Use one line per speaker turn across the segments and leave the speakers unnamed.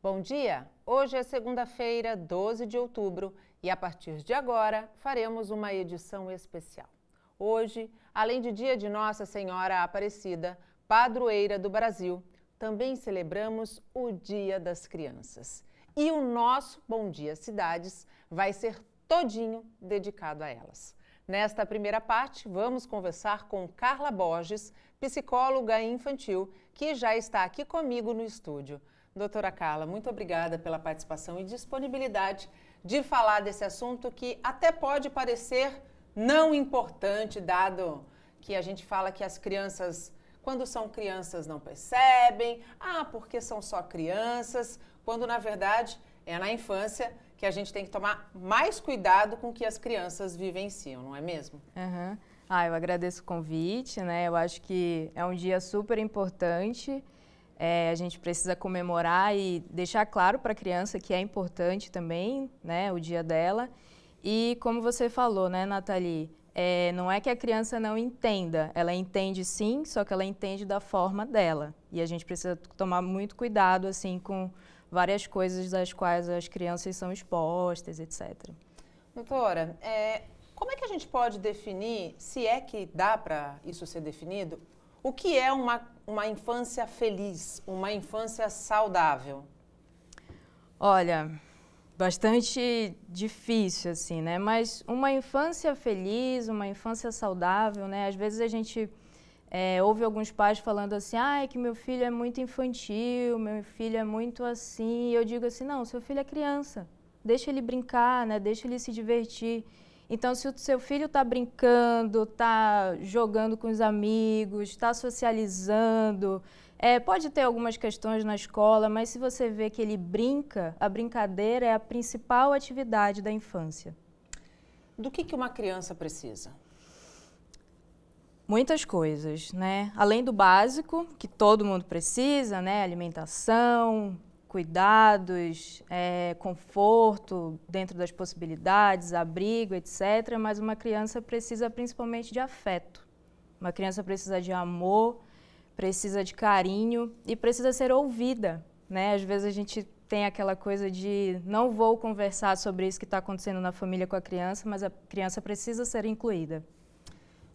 Bom dia! Hoje é segunda-feira, 12 de outubro, e a partir de agora faremos uma edição especial. Hoje, além de dia de Nossa Senhora Aparecida, padroeira do Brasil, também celebramos o Dia das Crianças. E o nosso Bom Dia Cidades vai ser todinho dedicado a elas. Nesta primeira parte, vamos conversar com Carla Borges, psicóloga infantil, que já está aqui comigo no estúdio. Doutora Carla, muito obrigada pela participação e disponibilidade de falar desse assunto que até pode parecer não importante, dado que a gente fala que as crianças, quando são crianças, não percebem, ah, porque são só crianças, quando na verdade é na infância que a gente tem que tomar mais cuidado com o que as crianças vivenciam, não é mesmo?
Uhum. Ah, eu agradeço o convite, né? Eu acho que é um dia super importante. É, a gente precisa comemorar e deixar claro para a criança que é importante também né, o dia dela. E como você falou, né, Nathalie, é, não é que a criança não entenda, ela entende sim, só que ela entende da forma dela. E a gente precisa tomar muito cuidado assim com várias coisas das quais as crianças são expostas, etc.
Doutora, é, como é que a gente pode definir, se é que dá para isso ser definido, o que é uma, uma infância feliz, uma infância saudável?
Olha, bastante difícil, assim, né? Mas uma infância feliz, uma infância saudável, né? Às vezes a gente é, ouve alguns pais falando assim, ah, é que meu filho é muito infantil, meu filho é muito assim. E eu digo assim, não, seu filho é criança, deixa ele brincar, né? Deixa ele se divertir. Então, se o seu filho está brincando, está jogando com os amigos, está socializando, é, pode ter algumas questões na escola, mas se você vê que ele brinca, a brincadeira é a principal atividade da infância.
Do que, que uma criança precisa?
Muitas coisas, né? Além do básico, que todo mundo precisa, né? Alimentação, cuidados, é, conforto dentro das possibilidades, abrigo, etc. Mas uma criança precisa principalmente de afeto. Uma criança precisa de amor, precisa de carinho e precisa ser ouvida. Né? Às vezes a gente tem aquela coisa de não vou conversar sobre isso que está acontecendo na família com a criança, mas a criança precisa ser incluída.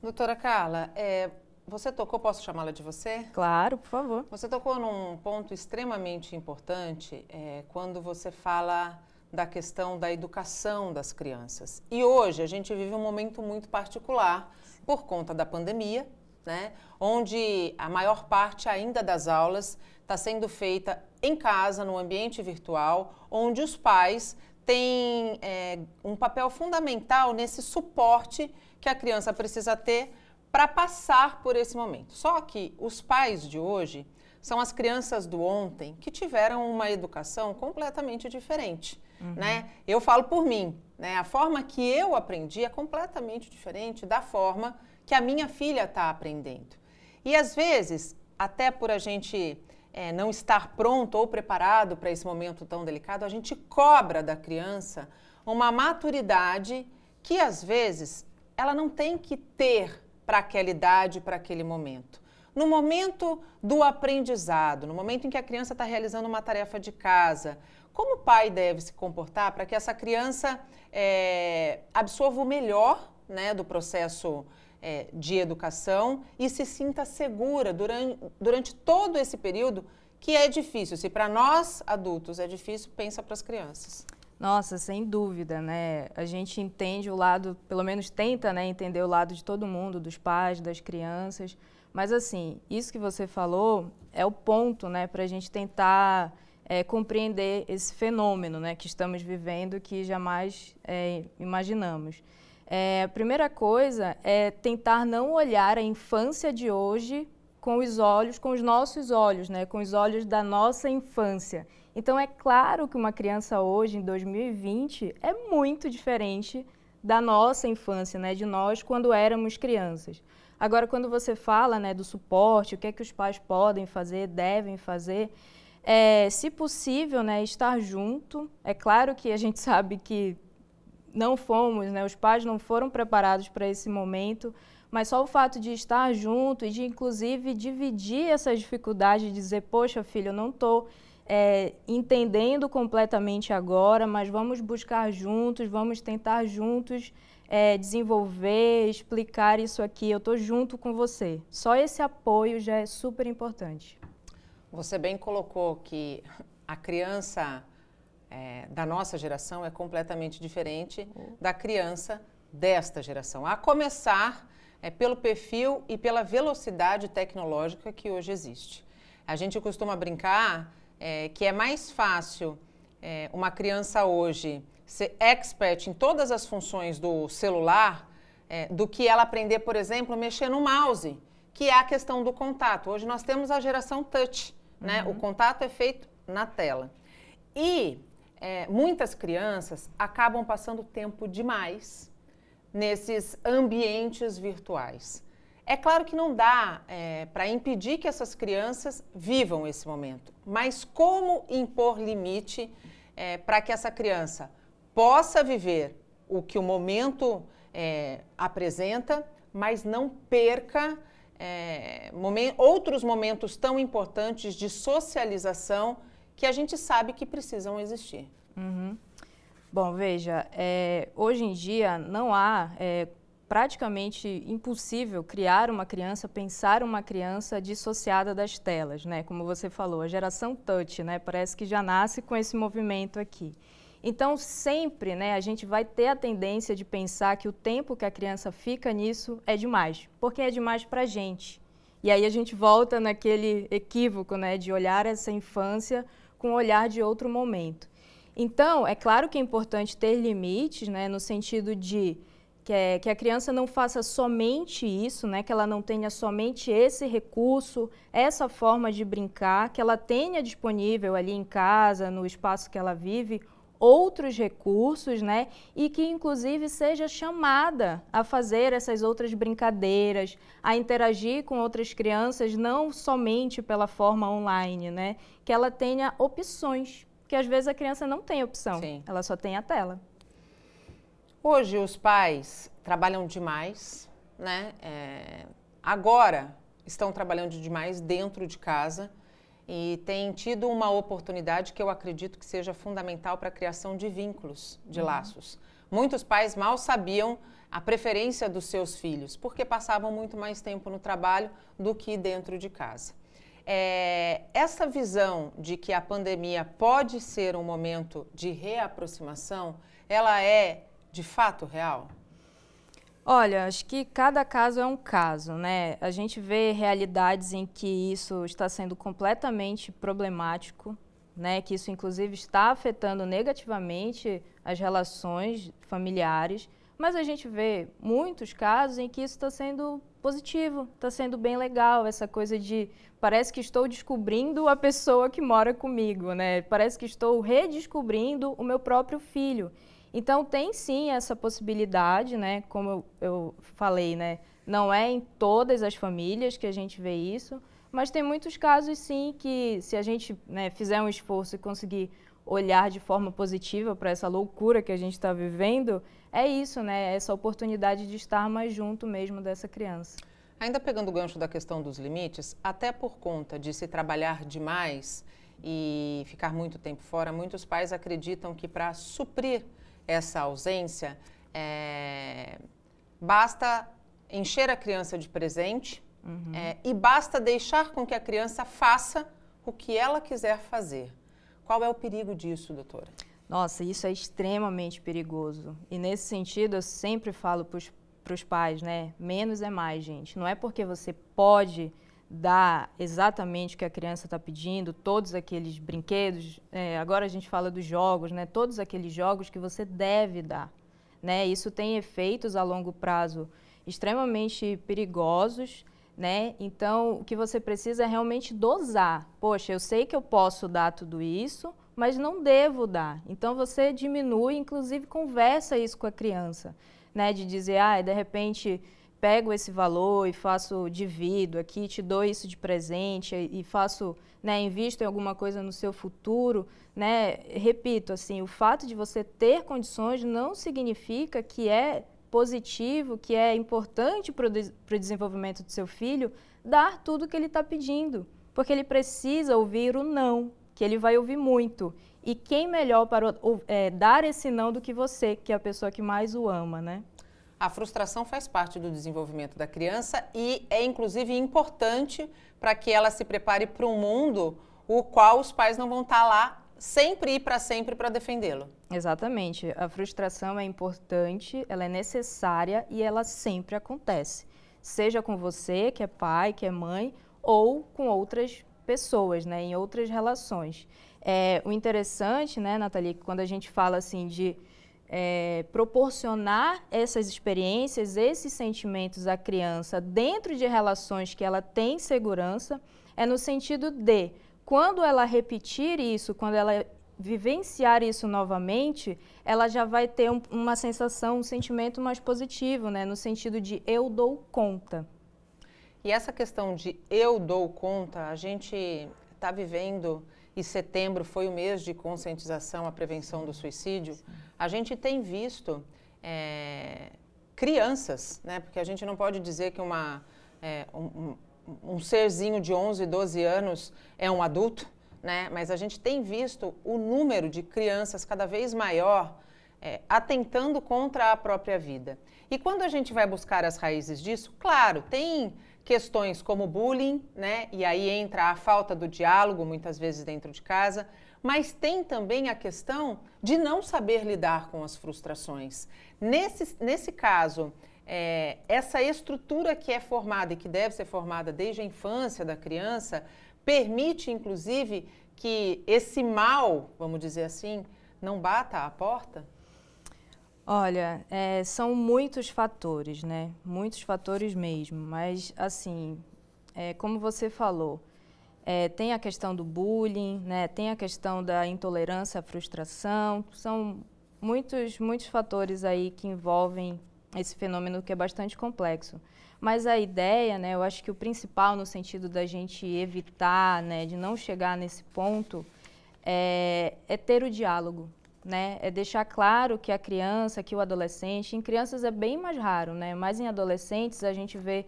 Doutora Carla, é, você tocou, posso chamá-la de você? Claro, por favor. Você tocou num ponto extremamente importante é, quando você fala da questão da educação das crianças. E hoje a gente vive um momento muito particular por conta da pandemia, né? onde a maior parte ainda das aulas está sendo feita em casa, no ambiente virtual, onde os pais têm é, um papel fundamental nesse suporte que a criança precisa ter para passar por esse momento. Só que os pais de hoje são as crianças do ontem que tiveram uma educação completamente diferente. Uhum. Né? Eu falo por mim, né? a forma que eu aprendi é completamente diferente da forma que a minha filha está aprendendo. E às vezes, até por a gente é, não estar pronto ou preparado para esse momento tão delicado, a gente cobra da criança uma maturidade que às vezes ela não tem que ter para aquela idade, para aquele momento. No momento do aprendizado, no momento em que a criança está realizando uma tarefa de casa, como o pai deve se comportar para que essa criança é, absorva o melhor né, do processo é, de educação e se sinta segura durante, durante todo esse período que é difícil. Se para nós adultos é difícil, pensa para as crianças.
Nossa, sem dúvida, né? A gente entende o lado, pelo menos tenta, né, entender o lado de todo mundo, dos pais, das crianças. Mas assim, isso que você falou é o ponto, né, para a gente tentar é, compreender esse fenômeno, né, que estamos vivendo, que jamais é, imaginamos. É, a primeira coisa é tentar não olhar a infância de hoje com os olhos, com os nossos olhos, né, com os olhos da nossa infância então é claro que uma criança hoje, em 2020, é muito diferente da nossa infância, né, de nós quando éramos crianças. Agora, quando você fala né, do suporte, o que é que os pais podem fazer, devem fazer, é, se possível, né, estar junto. É claro que a gente sabe que não fomos, né, os pais não foram preparados para esse momento, mas só o fato de estar junto e de, inclusive, dividir essa dificuldade de dizer, poxa, filho, eu não estou é, entendendo completamente agora, mas vamos buscar juntos, vamos tentar juntos é, desenvolver, explicar isso aqui. Eu estou junto com você. Só esse apoio já é super importante. Você bem colocou que a criança
é, da nossa geração é completamente diferente da criança desta geração. A começar é, pelo perfil e pela velocidade tecnológica que hoje existe. A gente costuma brincar é, que é mais fácil é, uma criança hoje ser expert em todas as funções do celular é, do que ela aprender, por exemplo, mexer no mouse, que é a questão do contato. Hoje nós temos a geração touch, né? uhum. né? O contato é feito na tela. E é, muitas crianças acabam passando tempo demais nesses ambientes virtuais. É claro que não dá é, para impedir que essas crianças vivam esse momento, mas como impor limite é, para que essa criança possa viver o que o momento é, apresenta, mas não perca é, momen outros momentos tão importantes de socialização que a gente sabe que precisam existir.
Uhum. Bom, veja, é, hoje em dia não há é, praticamente impossível criar uma criança, pensar uma criança dissociada das telas, né? Como você falou, a geração touch, né? Parece que já nasce com esse movimento aqui. Então, sempre né, a gente vai ter a tendência de pensar que o tempo que a criança fica nisso é demais, porque é demais para a gente. E aí a gente volta naquele equívoco né, de olhar essa infância com o olhar de outro momento. Então, é claro que é importante ter limites, né, no sentido de que, é, que, a criança não faça somente isso, né? que ela não tenha somente esse recurso, essa forma de brincar, que ela tenha disponível ali em casa, no espaço que ela vive, outros recursos, né? E que inclusive seja chamada a fazer essas outras brincadeiras, a interagir com outras crianças, não somente pela forma online, né? Que ela tenha opções, que às vezes a criança não tem opção, Sim. ela só tem a tela. Hoje os
pais trabalham demais, né? É, agora estão trabalhando demais dentro de casa e têm tido uma oportunidade que eu acredito que seja fundamental para a criação de vínculos, de uhum. laços. Muitos pais mal sabiam a preferência dos seus filhos, porque passavam muito mais tempo no trabalho do que dentro de casa. É, essa visão de que a pandemia pode ser um momento de reaproximação, ela é de fato real?
Olha, acho que cada caso é um caso, né? A gente vê realidades em que isso está sendo completamente problemático, né? Que isso inclusive está afetando negativamente as relações familiares, mas a gente vê muitos casos em que isso está sendo positivo, está sendo bem legal essa coisa de parece que estou descobrindo a pessoa que mora comigo, né? Parece que estou redescobrindo o meu próprio filho. Então, tem sim essa possibilidade, né? Como eu, eu falei, né? Não é em todas as famílias que a gente vê isso, mas tem muitos casos sim que se a gente né, fizer um esforço e conseguir olhar de forma positiva para essa loucura que a gente está vivendo, é isso, né? É essa oportunidade de estar mais junto mesmo dessa criança.
Ainda pegando o gancho da questão dos limites, até por conta de se trabalhar demais e ficar muito tempo fora, muitos pais acreditam que para suprir essa ausência, é, basta encher a criança de presente uhum. é, e basta deixar com que a criança faça o que ela quiser fazer.
Qual é o perigo disso, doutora? Nossa, isso é extremamente perigoso. E nesse sentido, eu sempre falo para os pais, né? Menos é mais, gente. Não é porque você pode dar exatamente o que a criança está pedindo, todos aqueles brinquedos, é, agora a gente fala dos jogos, né? Todos aqueles jogos que você deve dar, né? Isso tem efeitos a longo prazo extremamente perigosos, né? Então, o que você precisa é realmente dosar. Poxa, eu sei que eu posso dar tudo isso, mas não devo dar. Então, você diminui, inclusive conversa isso com a criança, né? De dizer, ah, de repente pego esse valor e faço, divido aqui, te dou isso de presente e faço, né, invisto em alguma coisa no seu futuro, né, repito, assim, o fato de você ter condições não significa que é positivo, que é importante para o desenvolvimento do seu filho, dar tudo o que ele está pedindo, porque ele precisa ouvir o não, que ele vai ouvir muito. E quem melhor para é, dar esse não do que você, que é a pessoa que mais o ama, né?
A frustração faz parte do desenvolvimento da criança e é inclusive importante para que ela se prepare para um mundo o qual os pais não vão estar tá lá sempre e para sempre para defendê-lo.
Exatamente. A frustração é importante, ela é necessária e ela sempre acontece. Seja com você, que é pai, que é mãe, ou com outras pessoas, né, em outras relações. É, o interessante, né, Nathalie, que quando a gente fala assim de é, proporcionar essas experiências, esses sentimentos à criança dentro de relações que ela tem segurança, é no sentido de, quando ela repetir isso, quando ela vivenciar isso novamente, ela já vai ter um, uma sensação, um sentimento mais positivo, né? no sentido de eu dou conta.
E essa questão de eu dou conta, a gente está vivendo e setembro foi o mês de conscientização à prevenção do suicídio, a gente tem visto é, crianças, né? Porque a gente não pode dizer que uma, é, um, um, serzinho de 11, 12 anos é um adulto, né? Mas a gente tem visto o número de crianças cada vez maior é, atentando contra a própria vida. E quando a gente vai buscar as raízes disso, claro, tem questões como bullying, né? E aí entra a falta do diálogo, muitas vezes dentro de casa, mas tem também a questão de não saber lidar com as frustrações. Nesse, nesse caso, é, essa estrutura que é formada e que deve ser formada desde a infância da criança permite, inclusive, que esse mal, vamos dizer assim, não bata à porta?
Olha, é, são muitos fatores, né? Muitos fatores mesmo. Mas, assim, é, como você falou, é, tem a questão do bullying, né? tem a questão da intolerância à frustração, são muitos, muitos fatores aí que envolvem esse fenômeno que é bastante complexo. Mas a ideia, né, eu acho que o principal no sentido da gente evitar, né, de não chegar nesse ponto, é, é ter o diálogo, né? É deixar claro que a criança, que o adolescente, em crianças é bem mais raro, né? Mas em adolescentes a gente vê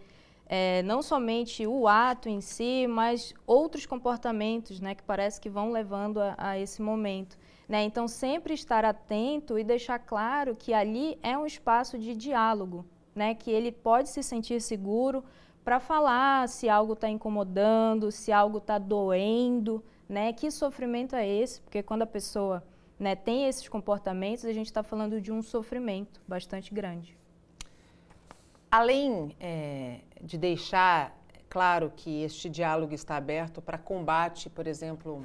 é, não somente o ato em si, mas outros comportamentos, né? Que parece que vão levando a, a esse momento. Né? Então, sempre estar atento e deixar claro que ali é um espaço de diálogo, né? que ele pode se sentir seguro para falar se algo está incomodando, se algo está doendo, né? que sofrimento é esse, porque quando a pessoa né, tem esses comportamentos, a gente está falando de um sofrimento bastante grande.
Além é, de deixar claro que este diálogo está aberto para combate, por exemplo,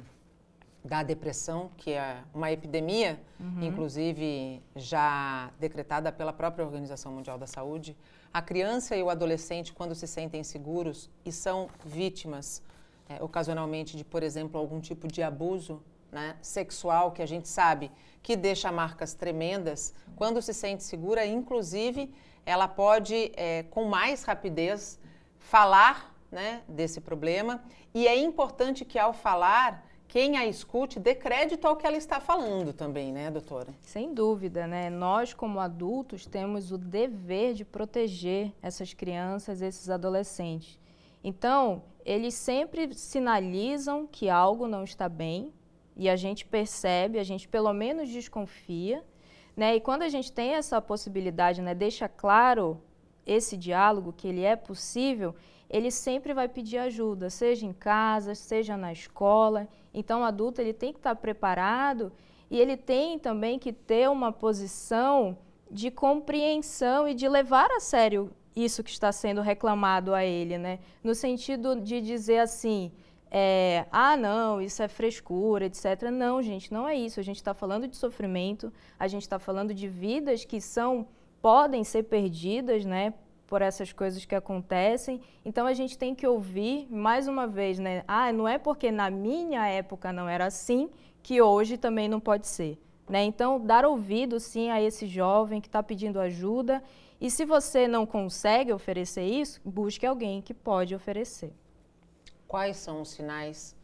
da depressão, que é uma epidemia, uhum. inclusive já decretada pela própria Organização Mundial da Saúde, a criança e o adolescente, quando se sentem seguros e são vítimas, é, ocasionalmente, de, por exemplo, algum tipo de abuso, né, sexual, que a gente sabe que deixa marcas tremendas, quando se sente segura, inclusive, ela pode, é, com mais rapidez, falar né, desse problema. E é importante que, ao falar, quem a escute dê crédito ao que ela está
falando também, né, doutora? Sem dúvida, né? Nós, como adultos, temos o dever de proteger essas crianças, esses adolescentes. Então, eles sempre sinalizam que algo não está bem, e a gente percebe, a gente pelo menos desconfia, né? E quando a gente tem essa possibilidade, né, deixa claro esse diálogo que ele é possível, ele sempre vai pedir ajuda, seja em casa, seja na escola. Então, o adulto ele tem que estar preparado e ele tem também que ter uma posição de compreensão e de levar a sério isso que está sendo reclamado a ele, né? No sentido de dizer assim, é, ah, não, isso é frescura, etc. Não, gente, não é isso. A gente está falando de sofrimento, a gente está falando de vidas que são, podem ser perdidas, né, por essas coisas que acontecem. Então a gente tem que ouvir, mais uma vez, né, ah, não é porque na minha época não era assim que hoje também não pode ser. Né? Então, dar ouvido sim a esse jovem que está pedindo ajuda. E se você não consegue oferecer isso, busque alguém que pode oferecer
quais são os sinais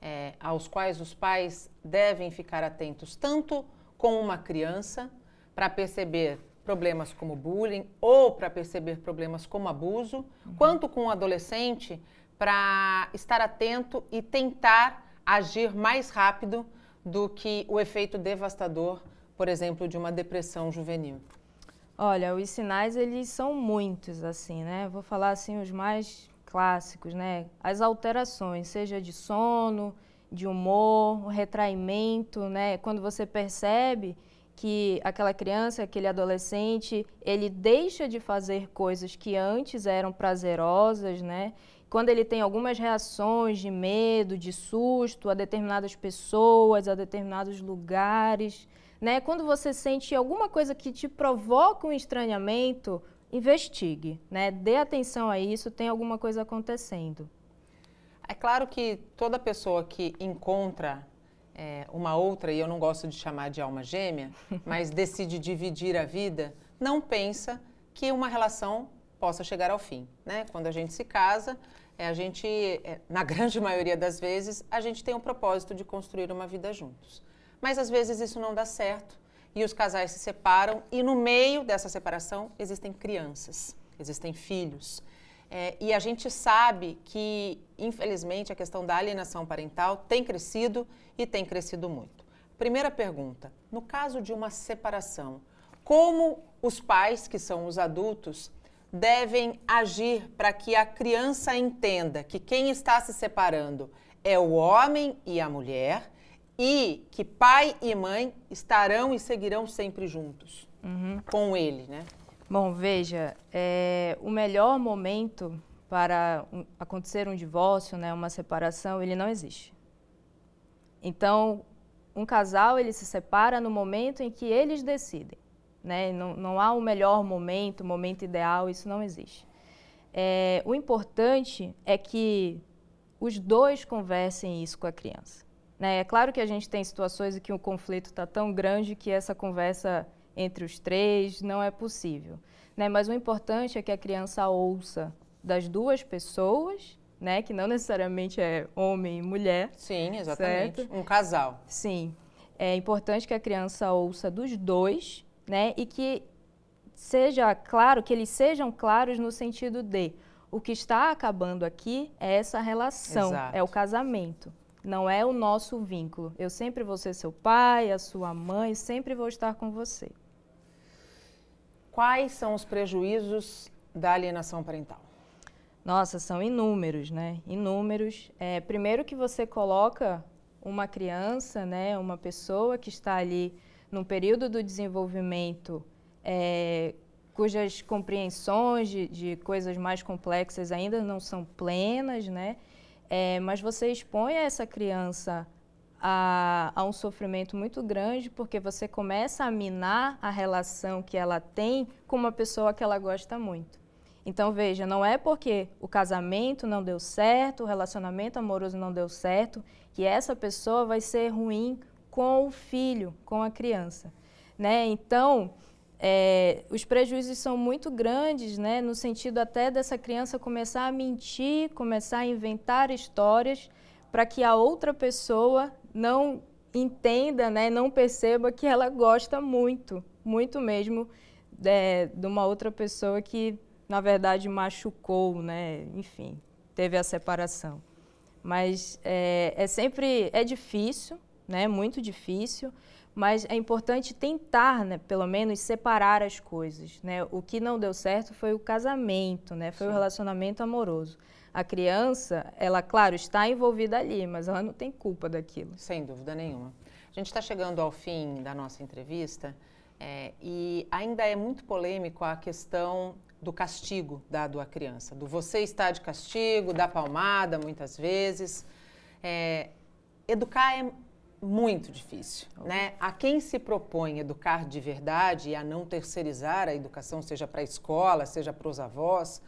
é, aos quais os pais devem ficar atentos, tanto com uma criança, para perceber problemas como bullying ou para perceber problemas como abuso, uhum. quanto com o um adolescente, para estar atento e tentar agir mais rápido do que o
efeito devastador, por exemplo, de uma depressão juvenil. Olha, os sinais eles são muitos assim, né? Vou falar assim os mais clássicos, né? As alterações, seja de sono, de humor, retraimento, né? Quando você percebe que aquela criança, aquele adolescente, ele deixa de fazer coisas que antes eram prazerosas, né? Quando ele tem algumas reações de medo, de susto a determinadas pessoas, a determinados lugares, né? Quando você sente alguma coisa que te provoca um estranhamento, investigue, né? Dê atenção a isso, tem alguma coisa acontecendo.
É claro que toda pessoa que encontra é, uma outra, e eu não gosto de chamar de alma gêmea, mas decide dividir a vida, não pensa que uma relação possa chegar ao fim. Né? Quando a gente se casa, é, a gente, é, na grande maioria das vezes, a gente tem o propósito de construir uma vida juntos. Mas às vezes isso não dá certo e os casais se separam e no meio dessa separação existem crianças, existem filhos. É, e a gente sabe que, infelizmente, a questão da alienação parental tem crescido e tem crescido muito. Primeira pergunta: no caso de uma separação, como os pais, que são os adultos, devem agir para que a criança entenda que quem está se separando é o homem e a mulher e que pai e mãe estarão e seguirão sempre juntos
uhum. com ele, né? Bom, veja, é, o melhor momento para um, acontecer um divórcio, né, uma separação, ele não existe. Então, um casal ele se separa no momento em que eles decidem, né? Não, não há o um melhor momento, momento ideal, isso não existe. É, o importante é que os dois conversem isso com a criança né? É claro que a gente tem situações em que o conflito está tão grande que essa conversa entre os três não é possível. Né? Mas o importante é que a criança ouça das duas pessoas né, que não necessariamente é homem e mulher. Sim, exatamente. Certo? Um casal. Sim. É importante que a criança ouça dos dois, né, e que seja claro, que eles sejam claros no sentido de o que está acabando aqui é essa relação, Exato. é o casamento. Não é o nosso vínculo. Eu sempre vou ser seu pai, a sua mãe, sempre vou estar com você. Quais são os prejuízos da alienação parental? Nossa, são inúmeros, né? Inúmeros. É, primeiro que você coloca uma criança, né, uma pessoa que está ali num período do desenvolvimento, é, cujas compreensões de, de coisas mais complexas ainda não são plenas, né? É, mas você expõe essa criança a, a, um sofrimento muito grande, porque você começa a minar a relação que ela tem com uma pessoa que ela gosta muito. Então, veja, não é porque o casamento não deu certo, o relacionamento amoroso não deu certo, que essa pessoa vai ser ruim com o filho, com a criança. Né? Então, é, os prejuízos são muito grandes, né, no sentido até dessa criança começar a mentir, começar a inventar histórias para que a outra pessoa não entenda, né, não perceba que ela gosta muito, muito mesmo é, de uma outra pessoa que, na verdade, machucou, né, enfim, teve a separação. Mas é, é sempre, é difícil, né, muito difícil, mas é importante tentar, né, pelo menos, separar as coisas. Né? O que não deu certo foi o casamento, né? foi Sim. o relacionamento amoroso. A criança, ela, claro, está envolvida ali, mas ela não tem culpa daquilo. Sem dúvida nenhuma. A gente está chegando ao
fim da nossa entrevista é, e ainda é muito polêmico a questão do castigo dado à criança, do você está de castigo, da palmada muitas vezes. É, educar é muito difícil, né? A quem se propõe educar de verdade e a não terceirizar a educação, seja para a escola, seja para os avós,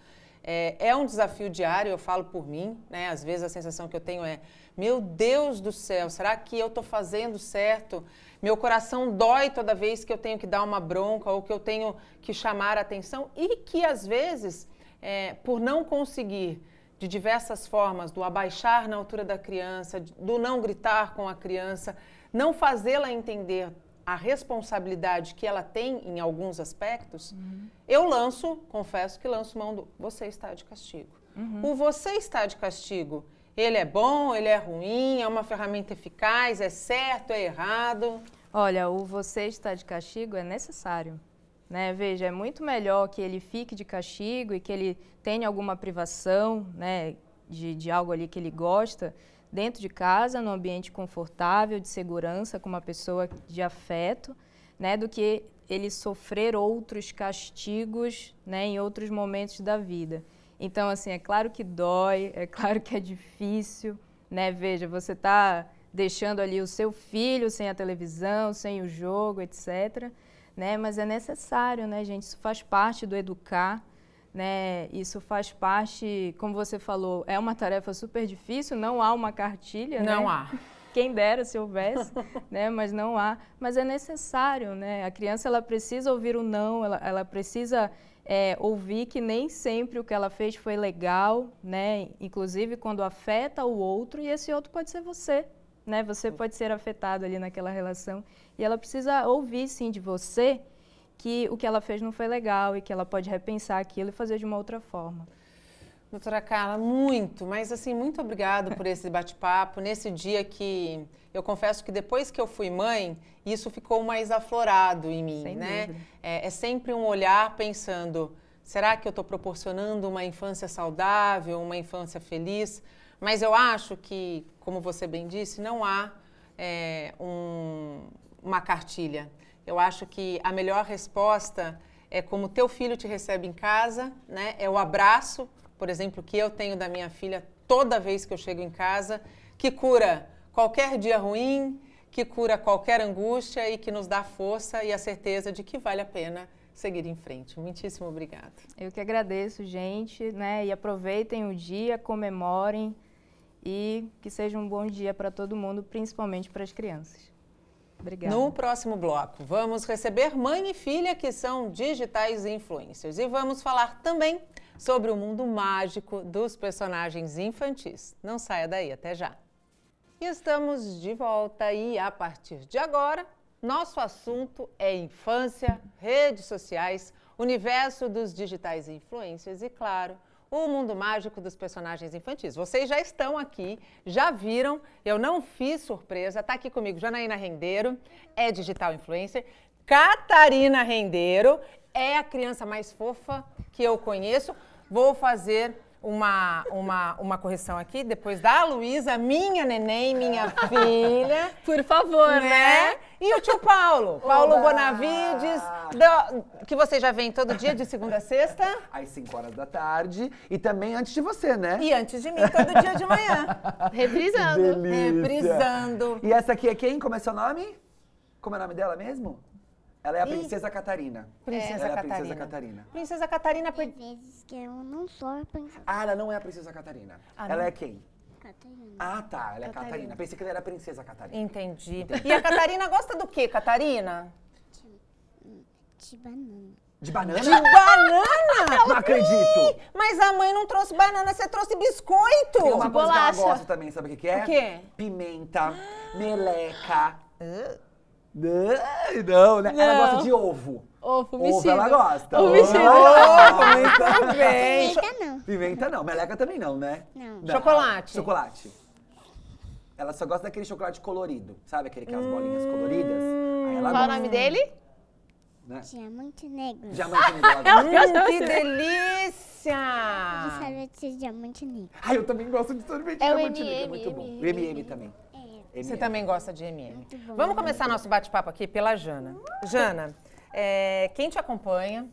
é, é, um desafio diário, eu falo por mim, né? Às vezes a sensação que eu tenho é, meu Deus do céu, será que eu estou fazendo certo? Meu coração dói toda vez que eu tenho que dar uma bronca ou que eu tenho que chamar a atenção e que às vezes, é, por não conseguir de diversas formas, do abaixar na altura da criança, do não gritar com a criança, não fazê-la entender a responsabilidade que ela tem em alguns aspectos, uhum. eu lanço, confesso que lanço mão do você está de castigo. Uhum. O você está de castigo, ele é bom, ele é ruim, é uma ferramenta eficaz, é certo, é errado?
Olha, o você está de castigo é necessário. Né? Veja, é muito melhor que ele fique de castigo e que ele tenha alguma privação né, de, de algo ali que ele gosta dentro de casa, num ambiente confortável, de segurança, com uma pessoa de afeto, né, do que ele sofrer outros castigos né, em outros momentos da vida. Então, assim, é claro que dói, é claro que é difícil, né? Veja, você está deixando ali o seu filho sem a televisão, sem o jogo, etc né? Mas é necessário, né, gente? Isso faz parte do educar, né? Isso faz parte, como você falou, é uma tarefa super difícil, não há uma cartilha, Não né? há. Quem dera se houvesse, né? Mas não há. Mas é necessário, né? A criança, ela precisa ouvir o não, ela, ela precisa é, ouvir que nem sempre o que ela fez foi legal, né? Inclusive quando afeta o outro e esse outro pode ser você, né? Você pode ser afetado ali naquela relação e ela precisa ouvir sim de você que o que ela fez não foi legal e que ela pode repensar aquilo e fazer de uma outra forma. Doutora Carla, muito, mas assim, muito
obrigado por esse bate-papo, nesse dia que eu confesso que depois que eu fui mãe, isso ficou mais aflorado em mim, Sem né? É, é sempre um olhar pensando, será que eu estou proporcionando uma infância saudável, uma infância feliz? Mas eu acho que, como você bem disse, não há é, um, uma cartilha. Eu acho que a melhor resposta é como teu filho te recebe em casa, né? É o abraço, por exemplo, que eu tenho da minha filha toda vez que eu chego em casa, que cura qualquer dia ruim, que cura qualquer angústia e que nos dá força e a certeza de que vale a pena seguir em frente. Muitíssimo obrigada.
Eu que agradeço, gente, né? E aproveitem o dia, comemorem e que seja um bom dia para todo mundo, principalmente para as crianças. Obrigada. No
próximo bloco, vamos receber mãe e filha que são digitais influencers e vamos falar também sobre o mundo mágico dos personagens infantis. Não saia daí, até já. Estamos de volta e a partir de agora, nosso assunto é infância, redes sociais, universo dos digitais influencers e, claro, o mundo mágico dos personagens infantis. Vocês já estão aqui, já viram, eu não fiz surpresa. Está aqui comigo Janaína Rendeiro, é digital influencer. Catarina Rendeiro é a criança mais fofa que eu conheço. Vou fazer uma, uma, uma correção aqui, depois da Luísa, minha neném, minha filha. Por favor, né? né? E o tio Paulo, Paulo Olá. Bonavides, do, que você já vem todo dia, de segunda a sexta.
Às 5 horas da tarde e também antes de você, né? E antes de mim, todo dia de manhã. Reprisando. Reprisando. E essa aqui é quem? Como é seu nome? Como é o nome dela mesmo? É ela é a princesa e... Catarina. Princesa ela é Catarina. a princesa Catarina. Princesa Catarina... Tem vezes que eu não sou a princesa. Ah, ela não é a princesa Catarina. Ah, ela não. é quem? Catarina. Ah, tá. Ela é Catarina. Catarina. Pensei que ela era a princesa Catarina. Entendi. Entendi. E a Catarina gosta do quê,
Catarina? De, hum, de banana. De banana? De banana? não acredito. Mas a mãe não trouxe banana, você trouxe biscoito. Tem uma de coisa bolacha. que ela gosta
também, sabe o que, que é? O quê? Pimenta, ah. meleca. Uh. Não, né? Ela gosta de ovo. Ovo, é mexido. Ovo ela gosta. Ovo né? mexido. Ovo, pimenta. não. Pimenta não. Meleca também não, né? Não. Chocolate. Chocolate. Ela só gosta daquele chocolate colorido. Sabe aquele que as bolinhas hum. coloridas? Aí ela Qual o gosta. nome dele? Né? Diamante negro. Diamante negro. Hum, que
delícia! De
sorvete de diamante negro.
Ai, eu também gosto de sorvete de É diamante negro. É muito
bom. O MM também. Você
também gosta de MM. Vamos começar nosso bate-papo aqui pela Jana. Jana, é, quem te acompanha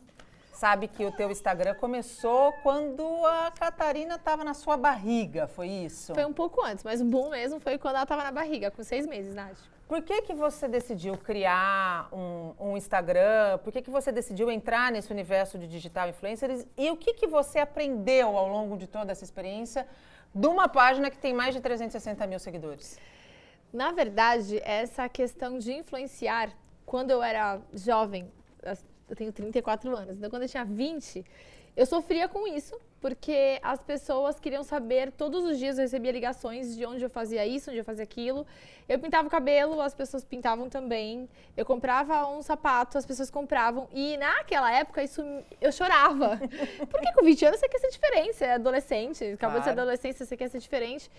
sabe que o teu Instagram começou quando a Catarina estava na sua barriga, foi isso? Foi um
pouco antes, mas o boom mesmo foi quando ela estava na barriga, com seis meses, Nath. Por que, que
você decidiu criar um, um, Instagram? Por que, que você decidiu entrar nesse universo de digital influencers? E o que, que você aprendeu ao longo de toda essa experiência de uma página que tem
mais de 360 mil seguidores? Na verdade, essa questão de influenciar, quando eu era jovem, eu tenho 34 anos, então quando eu tinha 20, eu sofria com isso, porque as pessoas queriam saber, todos os dias eu recebia ligações de onde eu fazia isso, onde eu fazia aquilo. Eu pintava o cabelo, as pessoas pintavam também. Eu comprava um sapato, as pessoas compravam. E naquela época isso eu chorava. Porque com 20 anos você quer ser diferente, você é adolescente, acabou claro. de ser adolescente, você quer ser diferente.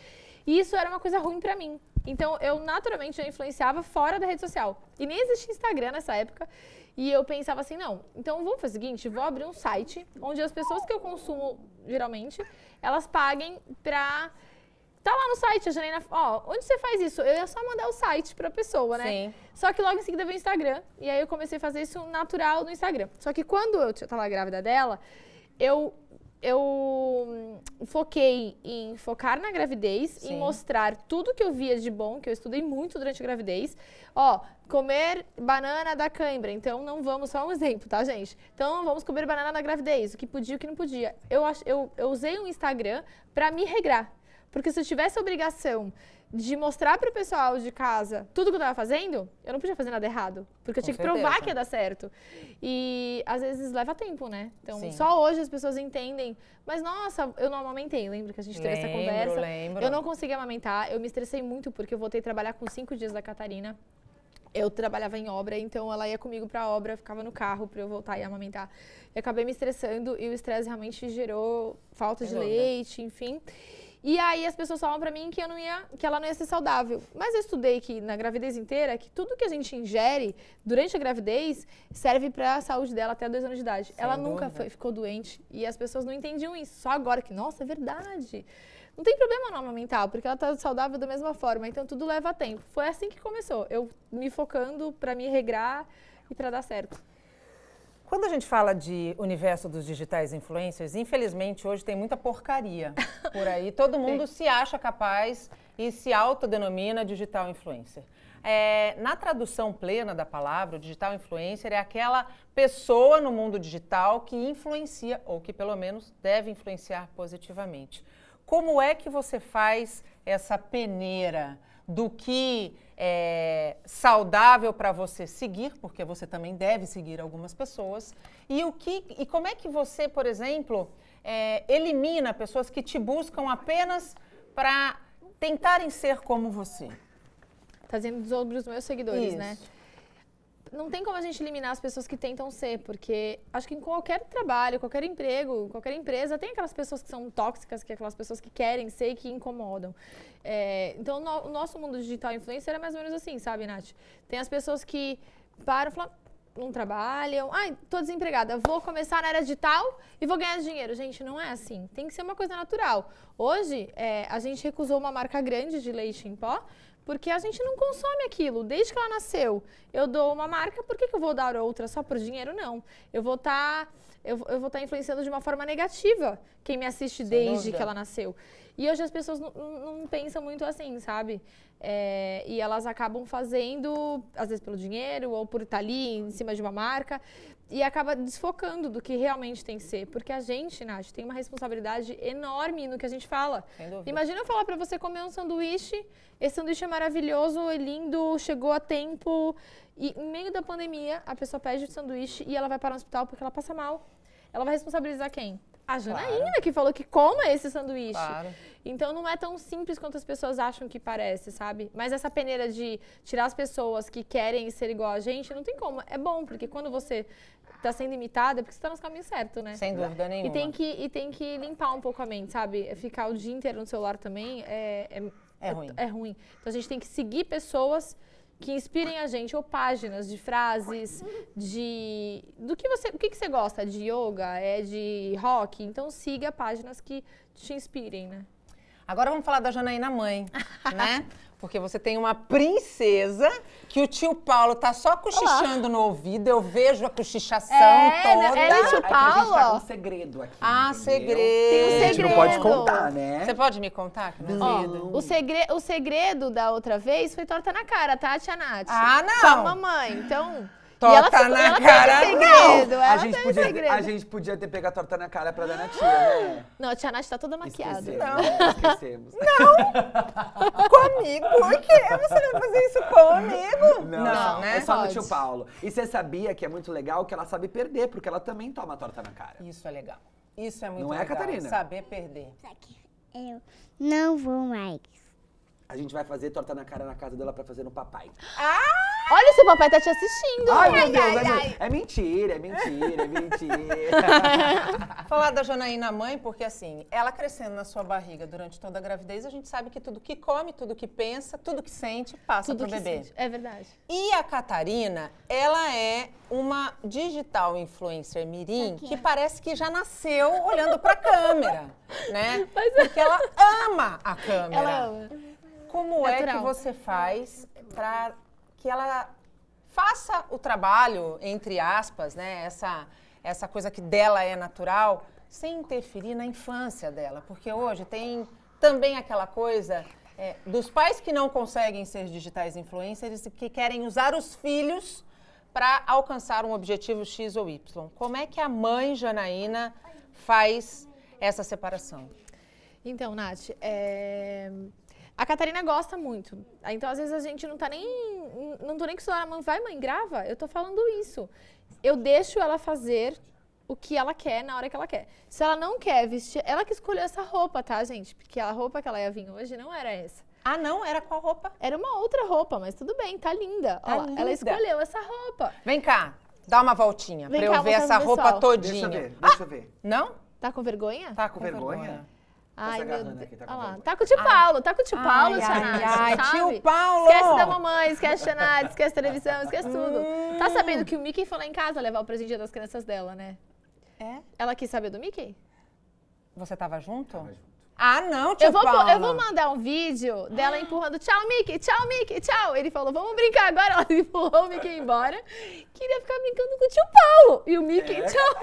E isso era uma coisa ruim para mim. Então eu naturalmente influenciava fora da rede social. E nem existia Instagram nessa época. E eu pensava assim, não, então vamos fazer o seguinte, vou abrir um site onde as pessoas que eu consumo geralmente, elas paguem pra tá lá no site, a Janaina, ó, onde você faz isso? Eu ia só mandar o site pra pessoa, né? Sim. Só que logo em seguida veio o Instagram, e aí eu comecei a fazer isso natural no Instagram. Só que quando eu tava grávida dela, eu eu hum, foquei em focar na gravidez, e mostrar tudo que eu via de bom, que eu estudei muito durante a gravidez. Ó, comer banana da cãibra. Então não vamos, só um exemplo, tá, gente? Então vamos comer banana na gravidez, o que podia e o que não podia. Eu, eu, eu usei o Instagram para me regrar. Porque se eu tivesse a obrigação de mostrar para o pessoal de casa tudo que eu estava fazendo, eu não podia fazer nada errado. Porque eu Com tinha que certeza. provar que ia dar certo. E às vezes leva tempo, né? Então, Sim. só hoje as pessoas entendem. Mas nossa, eu não amamentei. Lembra que a gente teve lembro, essa conversa? Lembro. Eu não consegui amamentar. Eu me estressei muito porque eu voltei a trabalhar com cinco dias da Catarina eu trabalhava em obra, então ela ia comigo para obra, ficava no carro para eu voltar e amamentar. E acabei me estressando e o estresse realmente gerou falta é de né? leite, enfim. E aí as pessoas falavam para mim que eu não ia, que ela não ia ser saudável. Mas eu estudei que na gravidez inteira, que tudo que a gente ingere durante a gravidez serve para a saúde dela até dois anos de idade. Sem ela nunca foi, ficou doente e as pessoas não entendiam isso. Só agora que, nossa, é verdade. Não tem problema não amamentar, porque ela tá saudável da mesma forma, então tudo leva tempo. Foi assim que começou, eu me focando para me regrar e para dar certo.
Quando a gente fala de universo dos digitais influencers, infelizmente hoje tem muita porcaria por aí. Todo mundo se acha capaz e se autodenomina digital influencer. É, na tradução plena da palavra, o digital influencer é aquela pessoa no mundo digital que influencia, ou que pelo menos deve influenciar positivamente. Como é que você faz essa peneira do que é, saudável para você seguir, porque você também deve seguir algumas pessoas, e o que e como é que você, por exemplo, é, elimina pessoas que te buscam apenas para
tentarem ser como você? Tá dizendo sobre os meus seguidores, né? Isso. né? não tem como a gente eliminar as pessoas que tentam ser, porque acho que em qualquer trabalho, qualquer emprego, qualquer empresa, tem aquelas pessoas que são tóxicas, que é aquelas pessoas que querem ser e que incomodam. É, então, no, o nosso mundo digital influencer é mais ou menos assim, sabe, Nath? Tem as pessoas que param e falam, não trabalham, ai, tô desempregada, vou começar na área digital e vou ganhar dinheiro. Gente, não é assim. Tem que ser uma coisa natural. Hoje, é, a gente recusou uma marca grande de leite em pó, porque a gente não consome aquilo. Desde que ela nasceu, eu dou uma marca, por que, que eu vou dar outra só por dinheiro? Não. Eu vou estar tá, eu, eu vou tá influenciando de uma forma negativa quem me assiste Sem desde dúvida. que ela nasceu. E hoje as pessoas não, não pensam muito assim, sabe? É, e elas acabam fazendo, às vezes pelo dinheiro ou por estar tá ali em cima de uma marca, e acaba desfocando do que realmente tem que ser. Porque a gente, Nath, tem uma responsabilidade enorme no que a gente fala. Imagina eu falar para você comer um sanduíche, esse sanduíche é maravilhoso, é lindo, chegou a tempo, e no meio da pandemia a pessoa pede o sanduíche e ela vai para o hospital porque ela passa mal. Ela vai responsabilizar quem? A Janaína claro. que falou que coma esse sanduíche. Claro. Então não é tão simples quanto as pessoas acham que parece, sabe? Mas essa peneira de tirar as pessoas que querem ser igual a gente, não tem como. É bom, porque quando você está sendo imitada, é porque você tá nos caminhos certos, né? Sem dúvida nenhuma. E tem, que, e tem que limpar um pouco a mente, sabe? É ficar o dia inteiro no celular também é, é, é ruim. É, é ruim. Então a gente tem que seguir pessoas que inspirem a gente, ou páginas de frases, de do que você, o que, que você gosta de yoga, é de rock, então siga páginas que te inspirem, né? Agora vamos falar da Janaína
Mãe, né? Porque você tem uma princesa que o tio Paulo tá só cochichando Olá. no ouvido, eu vejo a cochichação é, né? é toda. É, o tio Paulo. É tá com um segredo aqui. Ah, entendeu? segredo. Tem um segredo. A gente não pode contar, né? Você pode me contar? Que não. o,
segre o segredo da outra vez foi torta na cara, tá, tia Nath? Ah, não! Com a mamãe, então...
Torta ela, na ela cara, tem segredo, não! A gente, podia, segredo. a gente podia ter pegado a torta na cara pra dar na tia, né?
Não, a tia Nath tá toda maquiada. Esquecemos, não. Né? Esquecemos.
Não!
Comigo?
Por quê? Você vai fazer isso comigo? Não, não é né? É só Pode. no tio Paulo. E você sabia que é muito legal que ela sabe perder, porque ela também toma torta na cara. Isso é legal.
Isso é muito não é, legal. Não é, Catarina? Saber perder. Eu
não vou mais. A gente vai fazer torta na cara na casa dela pra fazer no papai. Ah!
Olha, seu papai tá te
assistindo.
Ai, meu Deus, ai,
É mentira, é mentira, é mentira.
Falar da Janaína mãe, porque assim, ela crescendo na sua barriga durante toda a gravidez, a gente sabe que tudo que come, tudo que pensa, tudo que sente, passa tudo pro bebê. Sente. É verdade. E a Catarina, ela é uma digital influencer mirim Aqui. que parece que já nasceu olhando pra câmera, né? Mas... É. Porque ela ama a câmera. Ela ama. Como Natural. é que você faz pra que ela faça o trabalho, entre aspas, né? Essa, essa coisa que dela é natural, sem interferir na infância dela. Porque hoje tem também aquela coisa é, dos pais que não conseguem ser digitais influencers e que querem usar os filhos para alcançar um objetivo X ou Y. Como é que a mãe Janaína
faz essa separação? Então, Nath, é a Catarina gosta muito. Então, às vezes, a gente não tá nem. Não tô nem com o celular Vai, mãe, grava. Eu tô falando isso. Eu deixo ela fazer o que ela quer na hora que ela quer. Se ela não quer vestir. Ela que escolheu essa roupa, tá, gente? Porque a roupa que ela ia vir hoje não era essa. Ah, não? Era qual roupa? Era uma outra roupa, mas tudo bem, tá linda. Tá linda. ela escolheu essa roupa.
Vem cá, dá uma voltinha Vem pra cá, eu ver essa roupa pessoal. todinha. Deixa eu ver, deixa eu ver. Ah,
não? Tá com vergonha? Tá com, tá com vergonha. vergonha. Ai, tá meu Deus. Tá, ah, tá com o tio Paulo, tá com o tio ai, Paulo, Tianate. Tio Paulo! Esquece da mamãe, esquece Tianate, esquece televisão, esquece tudo. Tá sabendo que o Mickey foi lá em casa levar o presente das crianças dela, né? É? Ela quis saber do Mickey?
Você tava junto? Tava junto.
Ah, não, tio eu vou, Paula. Eu vou mandar um vídeo dela ah. empurrando, tchau, Mickey, tchau, Mickey, tchau. Ele falou, vamos brincar agora. Ela empurrou o Mickey embora. Queria ficar brincando com o tio Paulo. E o
Mickey, é, tchau.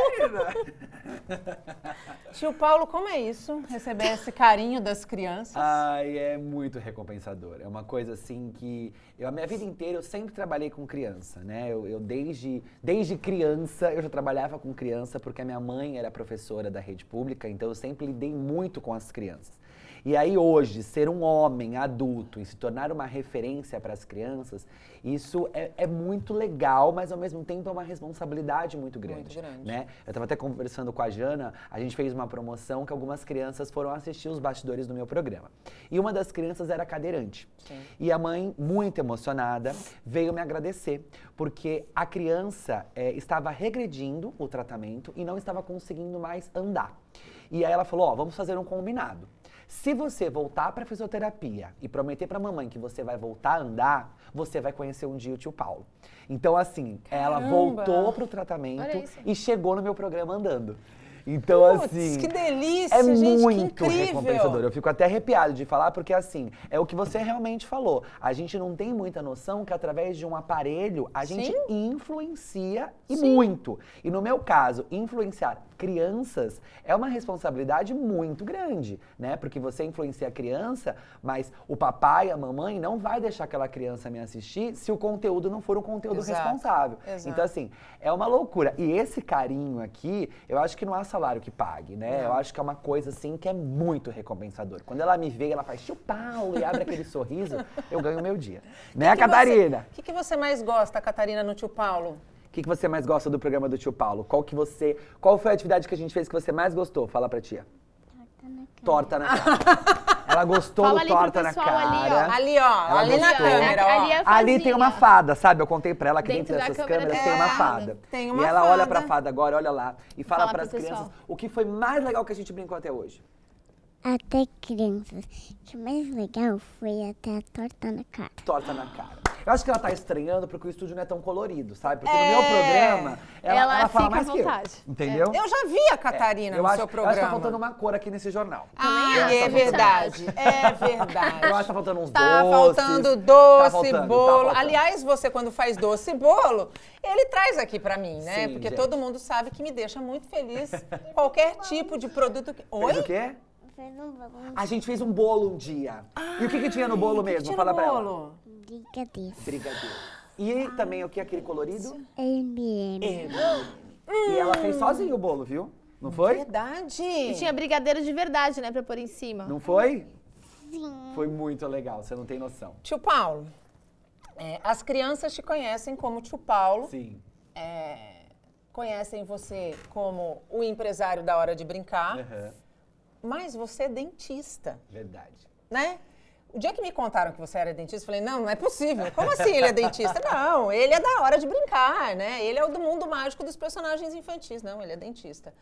tio Paulo, como é isso? Receber esse carinho das crianças?
Ai, é muito recompensador. É uma coisa assim que... Eu, a minha vida inteira, eu sempre trabalhei com criança, né? Eu, eu desde, desde criança, eu já trabalhava com criança porque a minha mãe era professora da rede pública, então eu sempre lidei muito com as crianças crianças. E aí hoje, ser um homem adulto e se tornar uma referência para as crianças, isso é, é, muito legal, mas ao mesmo tempo é uma responsabilidade muito grande. Muito grande. Né? Eu estava até conversando com a Jana, a gente fez uma promoção que algumas crianças foram assistir os bastidores do meu programa. E uma das crianças era cadeirante. Sim. E a mãe, muito emocionada, veio me agradecer, porque a criança é, estava regredindo o tratamento e não estava conseguindo mais andar. E aí ela falou: Ó, vamos fazer um combinado. Se você voltar para fisioterapia e prometer para mamãe que você vai voltar a andar, você vai conhecer um dia o tio Paulo. Então assim, Caramba. ela voltou pro tratamento e chegou no meu programa andando. Então, Puts, assim. Que delícia, é gente, muito recompensador. Eu fico até arrepiado de falar, porque assim, é o que você realmente falou. A gente não tem muita noção que através de um aparelho a gente Sim. influencia e Sim. muito. E no meu caso, influenciar crianças é uma responsabilidade muito grande, né? Porque você influencia a criança, mas o papai, a mamãe não vai deixar aquela criança me assistir se o conteúdo não for um conteúdo Exato. responsável. Então, Exato. Então, assim, é uma loucura. E esse carinho aqui, eu acho que não há salário que pague, né? Não. Eu acho que é uma coisa assim que é muito recompensador. Quando ela me vê, ela faz tio Paulo e abre aquele sorriso, eu ganho meu dia. Que né, que Catarina? O que,
que você mais gosta, Catarina, no tio Paulo?
O que, que você mais gosta do programa do tio Paulo? Qual que você. Qual foi a atividade que a gente fez que você mais gostou? Fala pra tia.
Torta na cara. Torta
na cara. Ela gostou Fala do torta na cara. Ali, ó. Ali, ó. ali na câmera, ó. Ali, é ali, tem uma fada, sabe? Eu contei pra ela que dentro, dentro dessas câmeras tem uma fada. Tem uma e ela fada. olha pra fada agora, olha lá. E fala, fala pras crianças pessoal. o que foi mais legal que a gente brincou até hoje. Até crianças. O que mais legal foi até a torta na cara. Torta na cara. Eu acho que ela tá estranhando porque o estúdio não é tão colorido, sabe? Porque no é, meu programa, ela, ela, ela fala mais que eu. Entendeu? É, eu já
vi a é, Catarina no acho, seu programa. Eu acho que tá faltando
uma cor aqui nesse jornal. Ah, é, tá verdade. É verdade. Eu acho que tá faltando uns tá doces. Faltando doce, tá faltando doce, tá bolo. Tá Aliás,
você quando faz doce e bolo, ele
traz aqui para mim, né? Sim, Porque gente. todo
mundo sabe que me deixa muito feliz qualquer tipo de produto que... Oi? Fez o quê? a
gente fez um bolo um dia. Ah, e o que, que tinha no bolo mesmo? Fala pra ela. Brigadeiro. Brigadeiro. E também o que é aquele colorido?
M&M.
E ela fez sozinha o bolo, viu? Não foi?
Verdade. E tinha brigadeiro de verdade, né, pra pôr em cima. Não foi? Sim.
Foi
muito legal, você não tem noção.
Tio Paulo, é, as crianças te conhecem como tio
Paulo. Sim.
É, conhecem você como o empresário da hora de brincar. Uhum. Mas você é dentista. Verdade. Né? O dia que me contaram que você era dentista, eu falei, não, não é possível. Como assim ele é dentista? Não, ele é da hora de brincar, né? Ele é o do mundo mágico dos personagens infantis. Não, ele é dentista.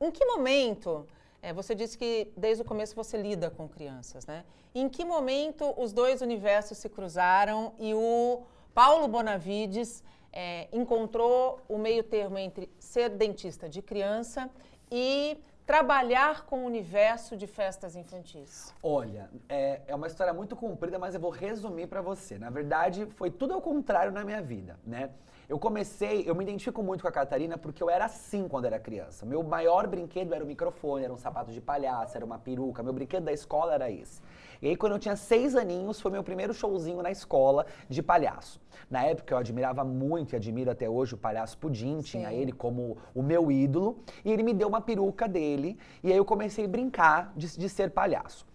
Em que momento, é, você disse que desde o começo você lida com crianças, né? Em que momento os dois universos se cruzaram e o Paulo Bonavides é, encontrou o meio termo entre ser dentista de criança e trabalhar com o universo de festas infantis?
Olha, é, é uma história muito comprida, mas eu vou resumir para você. Na verdade, foi tudo ao contrário na minha vida, né? Eu comecei, eu me identifico muito com a Catarina porque eu era assim quando era criança. Meu maior brinquedo era o microfone, era um sapato de palhaço, era uma peruca. Meu brinquedo da escola era esse. E aí, quando eu tinha seis aninhos, foi meu primeiro showzinho na escola de palhaço. Na época, eu admirava muito e admiro até hoje o palhaço Pudim, Sim. tinha ele como o meu ídolo. E ele me deu uma peruca dele, e aí eu comecei a brincar de, de ser palhaço.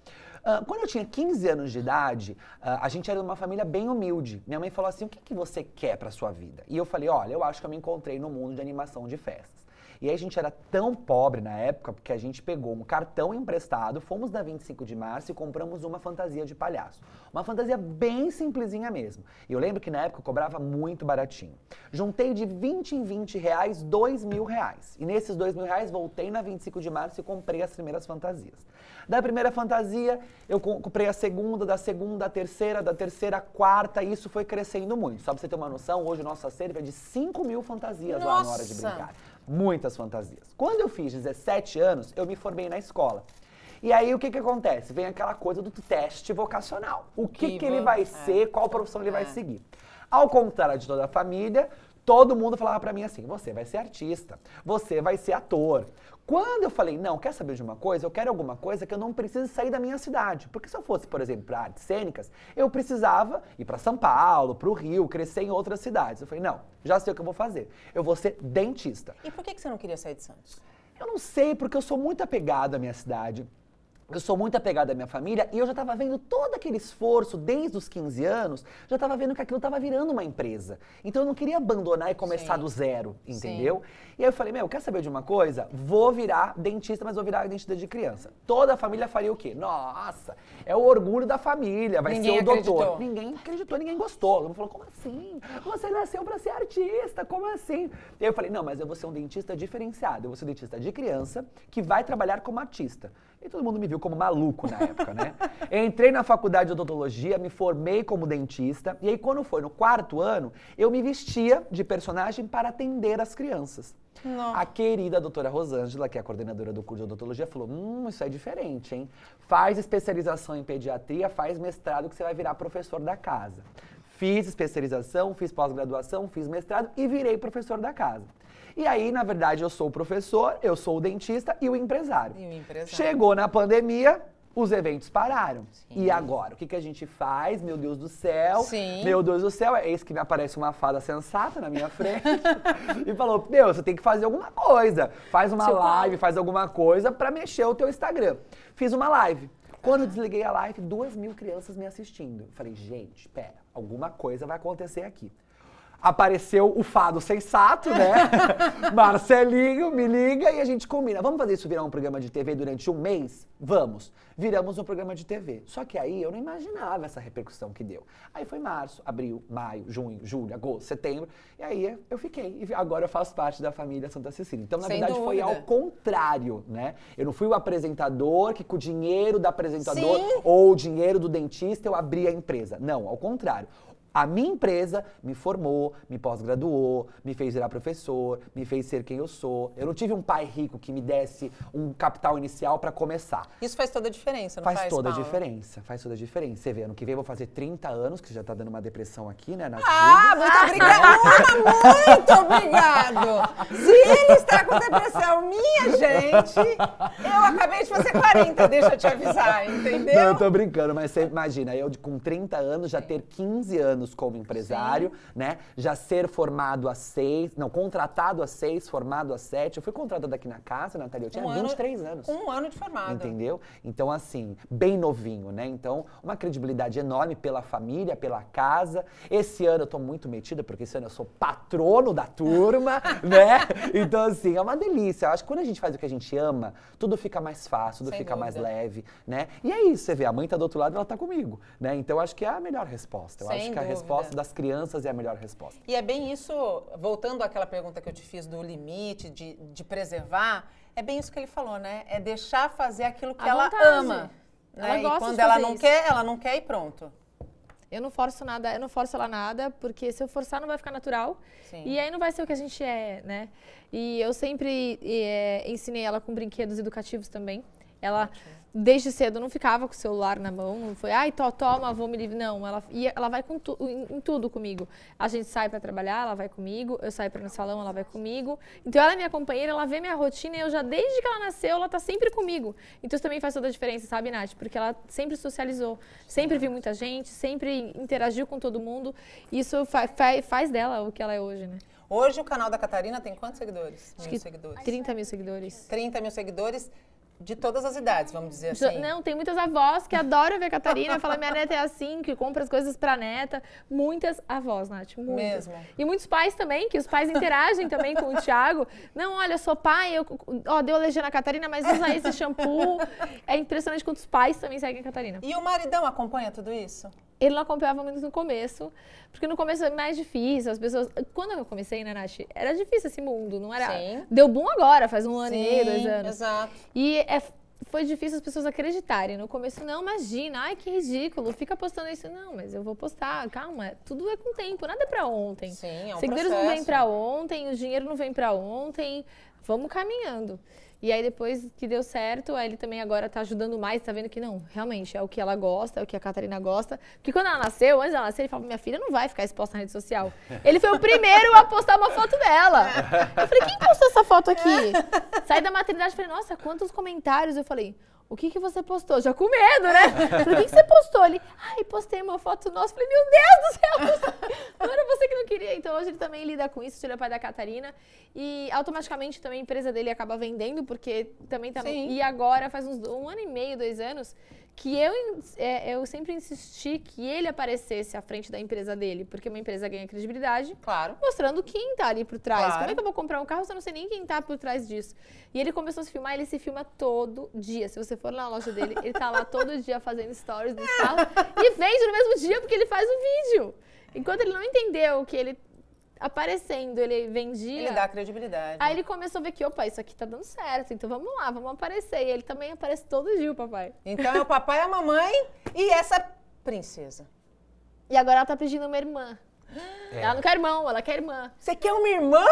Ah, quando eu tinha 15 anos de idade, ah, a gente era uma família bem humilde. Minha mãe falou assim: o que, que você quer para sua vida? E eu falei: olha, eu acho que eu me encontrei no mundo de animação de festas. E aí a gente era tão pobre na época, porque a gente pegou um cartão emprestado, fomos na 25 de março e compramos uma fantasia de palhaço. Uma fantasia bem simplesinha mesmo. E eu lembro que na época eu cobrava muito baratinho. Juntei de 20 em 20 reais, 2 mil reais. E nesses 2 mil reais voltei na 25 de março e comprei as primeiras fantasias. Da primeira fantasia, eu comprei a segunda, da segunda, a terceira, da terceira, a quarta, e isso foi crescendo muito. Só pra você ter uma noção, hoje o nosso acervo é de 5 mil fantasias Nossa. lá na hora de brincar muitas fantasias. Quando eu fiz 17 anos, eu me formei na escola. E aí o que, que acontece? Vem aquela coisa do teste vocacional. O que, que, que ele vai é. ser, qual profissão ele é. vai seguir. Ao contrário de toda a família, todo mundo falava para mim assim: você vai ser artista, você vai ser ator. Quando eu falei, não, quer saber de uma coisa? Eu quero alguma coisa que eu não precise sair da minha cidade. Porque se eu fosse, por exemplo, para artes cênicas, eu precisava ir para São Paulo, para o Rio, crescer em outras cidades. Eu falei, não, já sei o que eu vou fazer. Eu vou ser dentista. E
por que, que você não queria sair de Santos?
Eu não sei, porque eu sou muito apegado à minha cidade eu sou muito apegado à minha família e eu já estava vendo todo aquele esforço desde os 15 anos, já estava vendo que aquilo estava virando uma empresa. Então eu não queria abandonar e começar Sim. do zero, entendeu? Sim. E aí eu falei, meu, quer saber de uma coisa? Vou virar dentista, mas vou virar dentista de criança. Toda a família faria o quê? Nossa, é o orgulho da família, vai ninguém ser o doutor. Acreditou. Ninguém acreditou, ninguém gostou. Todo falou, como assim? Você nasceu para ser artista, como assim? E aí eu falei, não, mas eu vou ser um dentista diferenciado. Eu vou ser um dentista de criança que vai trabalhar como artista. E todo mundo me viu como maluco na época, né? entrei na faculdade de odontologia, me formei como dentista, e aí quando foi no quarto ano, eu me vestia de personagem para atender as crianças. A querida doutora Rosângela, que é a coordenadora do curso de odontologia, falou: hum, isso é diferente, hein? Faz especialização em pediatria, faz mestrado que você vai virar professor da casa. Fiz especialização, fiz pós-graduação, fiz mestrado e virei professor da casa. E aí, na verdade, eu sou o professor, eu sou o dentista e o empresário. E o empresário. Chegou na pandemia, os eventos pararam. Sim. E agora? O que, que a gente faz? Meu Deus do céu. Sim. Meu Deus do céu. É isso que me aparece uma fada sensata na minha frente. e falou: Meu, você tem que fazer alguma coisa. Faz uma Seu tipo, live, pai. Ah. faz alguma coisa para mexer o teu Instagram. Fiz uma live. Quando eu desliguei a live, duas mil crianças me assistindo. Falei, gente, pera, alguma coisa vai acontecer aqui apareceu o fado sensato, né? Marcelinho, me liga e a gente combina. Vamos fazer isso virar um programa de TV durante um mês? Vamos. Viramos um programa de TV. Só que aí eu não imaginava essa repercussão que deu. Aí foi março, abril, maio, junho, julho, agosto, setembro. E aí eu fiquei. E agora eu faço parte da família Santa Cecília. Então, na Sem verdade, dúvida. foi ao contrário, né? Eu não fui o apresentador que com o dinheiro da apresentador Sim. ou o dinheiro do dentista eu abri a empresa. Não, ao contrário. A minha empresa me formou, me pós-graduou, me fez virar professor, me fez ser quem eu sou. Eu não tive um pai rico que me desse um capital inicial para começar.
Isso faz toda a diferença, não faz? Faz toda a diferença,
faz toda a diferença. Você vê, ano que vem eu vou fazer 30 anos, que já tá dando uma depressão aqui, né? ah,
muito obrigada! muito obrigado!
Se ele está com depressão, minha gente,
eu acabei de fazer 40, deixa eu te avisar, entendeu? Não, eu tô
brincando, mas você imagina, eu com 30 anos já ter 15 anos anos como empresário, Sim. né? Já ser formado a seis, não, contratado a seis, formado a sete. Eu fui contratada aqui na casa, Natália, eu tinha um 23 ano, anos.
Um ano de formado.
Entendeu? Então, assim, bem novinho, né? Então, uma credibilidade enorme pela família, pela casa. Esse ano eu tô muito metida, porque esse ano eu sou patrono da turma, né? Então, assim, é uma delícia. Eu acho que quando a gente faz o que a gente ama, tudo fica mais fácil, tudo Sem fica dúvida. mais leve, né? E é isso, você vê, a mãe tá do outro lado, ela tá comigo, né? Então, acho que é a melhor resposta. Eu Sem acho que dúvida. a resposta né? das crianças é a melhor resposta.
E é bem isso, voltando àquela pergunta que eu te fiz do limite, de, de preservar, é bem isso que ele falou, né? É deixar fazer aquilo que a ela vontade. ama. Né? Ela gosta e quando ela não isso. quer, ela não quer e
pronto. Eu não forço nada, eu não forço ela nada, porque se eu forçar não vai ficar natural. Sim. E aí não vai ser o que a gente é, né? E eu sempre é, ensinei ela com brinquedos educativos também. Ela desde cedo não ficava com o celular na mão, não foi, ai, to, toma, vou me livrar. Não, ela, ia, ela vai com tu, em, em, tudo comigo. A gente sai para trabalhar, ela vai comigo, eu saio para no salão, ela vai comigo. Então ela é minha companheira, ela vê minha rotina e eu já, desde que ela nasceu, ela tá sempre comigo. Então isso também faz toda a diferença, sabe, Nath? Porque ela sempre socializou, sempre viu muita gente, sempre interagiu com todo mundo. Isso fa fa faz dela o que ela é hoje, né? Hoje o canal da Catarina tem quantos seguidores? Acho mil seguidores. 30 mil seguidores. 30 mil seguidores de todas
as idades, vamos dizer assim.
Não, tem muitas avós que adoram ver a Catarina, fala minha neta é assim, que compra as coisas pra neta. Muitas avós, Nath, muitas. Mesmo. E muitos pais também, que os pais interagem também com o Thiago. Não, olha, eu sou pai, eu, ó, deu alergia na Catarina, mas usa esse shampoo. É impressionante quantos pais também seguem a Catarina. E o maridão acompanha tudo isso? ele não acompanhava muito no começo, porque no começo é mais difícil, as pessoas... Quando eu comecei, né, Nath, era difícil esse mundo, não era... Sim. Deu bom agora, faz um ano Sim, e meio, dois anos. exato. E é, foi difícil as pessoas acreditarem. No começo, não, imagina, ai que ridículo, fica postando isso. Não, mas eu vou postar, calma, tudo é com tempo, nada é pra ontem. Sim, é um Seguidores processo. não vêm pra ontem, o dinheiro não vem pra ontem, vamos caminhando. E aí depois que deu certo, ele também agora tá ajudando mais, tá vendo que não, realmente é o que ela gosta, é o que a Catarina gosta. Porque quando ela nasceu, antes ela nascer, ele falou "Minha filha não vai ficar exposta na rede social". Ele foi o primeiro a postar uma foto dela. Eu falei: "Quem postou essa foto aqui?". Saí da maternidade e falei: "Nossa, quantos comentários". Eu falei: o que, que você postou? Já com medo, né? Falei, o que, que você postou ali? Ai, postei uma foto nossa. Falei, meu Deus do céu! Não era você que não queria. Então hoje ele também lida com isso, tira é o pai da Catarina. E automaticamente também a empresa dele acaba vendendo, porque também tá. No... E agora, faz uns um ano e meio, dois anos, que eu, é, eu sempre insisti que ele aparecesse à frente da empresa dele, porque uma empresa ganha credibilidade, claro. mostrando quem está ali por trás. Claro. Como é que eu vou comprar um carro se eu não sei nem quem está por trás disso? E ele começou a se filmar, ele se filma todo dia. Se você for na loja dele, ele está lá todo dia fazendo stories do carro e vende no mesmo dia porque ele faz o um vídeo. Enquanto ele não entendeu que ele aparecendo, ele vendia. Ele dá credibilidade. Aí ele começou a ver que, opa, isso aqui tá dando certo, então vamos lá, vamos aparecer. E ele também aparece todo dia, o papai.
Então é o papai, a mamãe e essa princesa.
E agora ela tá pedindo uma irmã. É. Ela não quer irmão, ela quer irmã. Você quer uma irmã?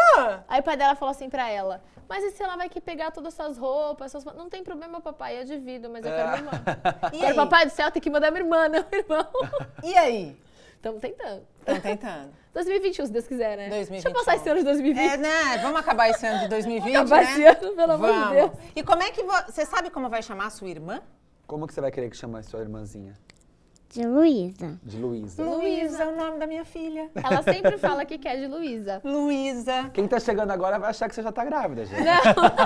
Aí o pai dela falou assim pra ela: Mas e se ela vai que pegar todas as suas roupas? Suas... Não tem problema, papai, eu é divido, mas eu quero uma irmã. E Agora, papai do céu, tem que mandar minha irmã, não, irmão. E aí? Estamos tentando. Estamos tentando. 2021, se Deus quiser, né? 2021. Deixa
eu passar esse ano de 2020. É, né? Vamos acabar esse ano de 2020, Vamos acabar né? esse ano, pelo Vamos. amor de Deus. E como é que... Você sabe como vai chamar a sua irmã?
Como que você vai querer que chame a sua irmãzinha? De Luísa. De Luísa. Luísa
é o nome da minha filha.
Ela sempre fala
que quer de Luísa. Luísa.
Quem tá chegando agora vai achar que você já tá grávida, gente. Não.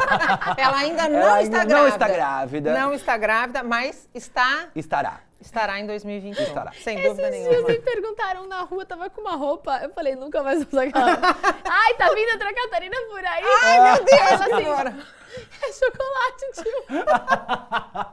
Ela
ainda não Ela ainda está grávida. Não está grávida. Não está grávida, mas está. Estará. Estará em 2021. Estará. Sem
Esses dúvida nenhuma. Esses dias me perguntaram na rua, tava com uma roupa. Eu falei, nunca mais vou usar aquela. Ai, tá vindo outra Catarina por aí. Ai, meu Deus, senhora. assim, é chocolate, tio. a